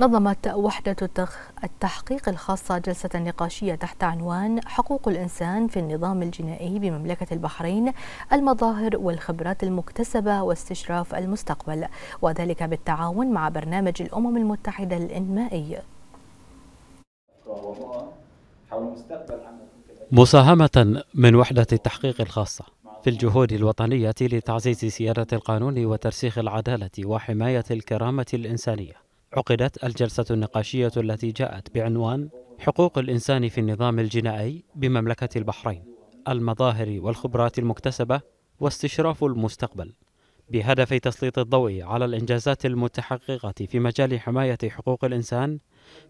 نظمت وحدة التحقيق الخاصة جلسة نقاشية تحت عنوان حقوق الإنسان في النظام الجنائي بمملكة البحرين المظاهر والخبرات المكتسبة واستشراف المستقبل وذلك بالتعاون مع برنامج الأمم المتحدة الإنمائي مساهمة من وحدة التحقيق الخاصة في الجهود الوطنية لتعزيز سيادة القانون وترسيخ العدالة وحماية الكرامة الإنسانية عقدت الجلسة النقاشية التي جاءت بعنوان حقوق الإنسان في النظام الجنائي بمملكة البحرين المظاهر والخبرات المكتسبة واستشراف المستقبل بهدف تسليط الضوء على الإنجازات المتحققة في مجال حماية حقوق الإنسان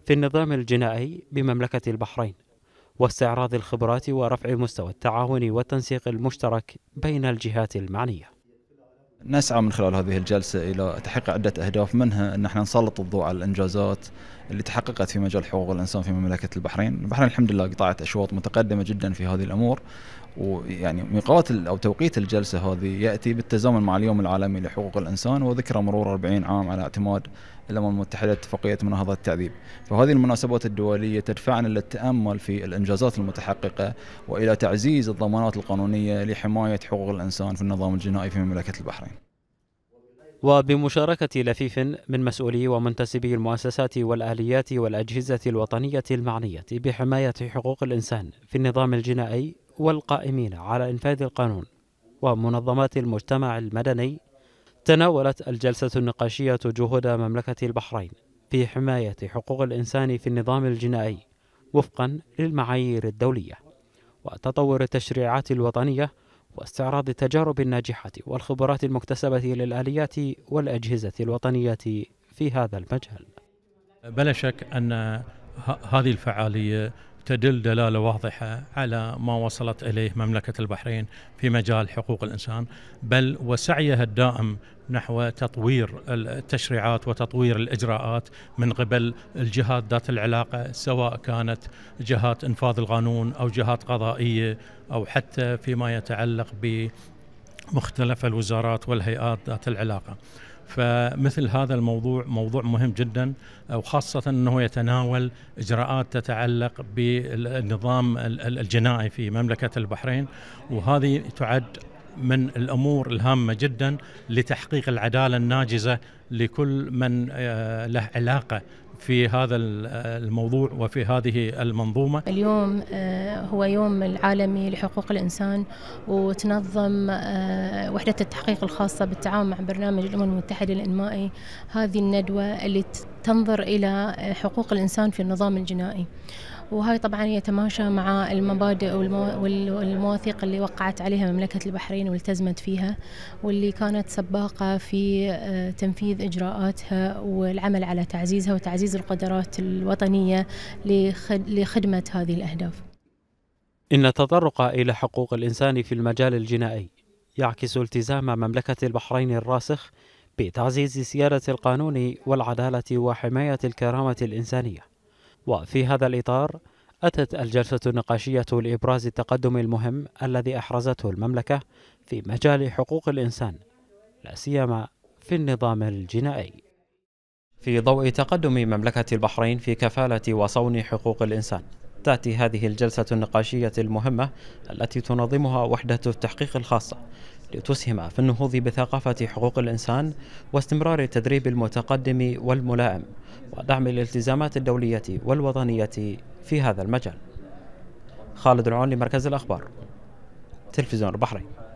في النظام الجنائي بمملكة البحرين واستعراض الخبرات ورفع مستوى التعاون والتنسيق المشترك بين الجهات المعنيه نسعى من خلال هذه الجلسة إلى تحقيق عدة أهداف منها أن احنا نسلط الضوء على الإنجازات اللي تحققت في مجال حقوق الإنسان في مملكة البحرين البحرين الحمد لله قطعت أشواط متقدمة جدا في هذه الأمور ويعني ميقات او توقيت الجلسه هذه ياتي بالتزامن مع اليوم العالمي لحقوق الانسان وذكرى مرور 40 عام على اعتماد الامم المتحده اتفاقيه مناهضه التعذيب، فهذه المناسبات الدوليه تدفعنا للتامل في الانجازات المتحققه والى تعزيز الضمانات القانونيه لحمايه حقوق الانسان في النظام الجنائي في مملكه البحرين. وبمشاركة لفيف من مسؤولي ومنتسبي المؤسسات والآليات والأجهزة الوطنية المعنية بحماية حقوق الإنسان في النظام الجنائي والقائمين على إنفاذ القانون ومنظمات المجتمع المدني تناولت الجلسة النقاشية جهود مملكة البحرين في حماية حقوق الإنسان في النظام الجنائي وفقا للمعايير الدولية وتطور التشريعات الوطنية واستعراض التجارب الناجحة والخبرات المكتسبة للآليات والأجهزة الوطنية في هذا المجال بلا شك أن هذه الفعالية تدل دلاله واضحه على ما وصلت اليه مملكه البحرين في مجال حقوق الانسان بل وسعيها الدائم نحو تطوير التشريعات وتطوير الاجراءات من قبل الجهات ذات العلاقه سواء كانت جهات انفاذ القانون او جهات قضائيه او حتى فيما يتعلق بمختلف الوزارات والهيئات ذات العلاقه. فمثل هذا الموضوع موضوع مهم جدا وخاصة أنه يتناول إجراءات تتعلق بالنظام الجنائي في مملكة البحرين وهذه تعد من الامور الهامه جدا لتحقيق العداله الناجزه لكل من آه، له علاقه في هذا آه، الموضوع وفي هذه المنظومة اليوم آه، هو يوم العالمي لحقوق الإنسان وتنظم وحدة التحقيق الخاصة بالتعاون مع برنامج الأمم المتحدة الإنمائي هذه الندوة اللي تنظر إلى حقوق الإنسان في النظام الجنائي وهي طبعا يتماشى مع المبادئ والمواثيق اللي وقعت عليها مملكة البحرين والتزمت فيها واللي كانت سباقة في آه، تنفيذ إجراءاتها والعمل على تعزيزها وتعزيز القدرات الوطنية لخدمة هذه الأهداف إن التطرق إلى حقوق الإنسان في المجال الجنائي يعكس التزام مملكة البحرين الراسخ بتعزيز سيادة القانون والعدالة وحماية الكرامة الإنسانية وفي هذا الإطار أتت الجلسة النقاشية لإبراز التقدم المهم الذي أحرزته المملكة في مجال حقوق الإنسان لا سيما في النظام الجنائي في ضوء تقدم مملكة البحرين في كفالة وصون حقوق الإنسان تأتي هذه الجلسة النقاشية المهمة التي تنظمها وحدة التحقيق الخاصة لتسهم في النهوض بثقافة حقوق الإنسان واستمرار التدريب المتقدم والملائم ودعم الالتزامات الدولية والوطنية في هذا المجال خالد العون لمركز الأخبار تلفزيون البحرين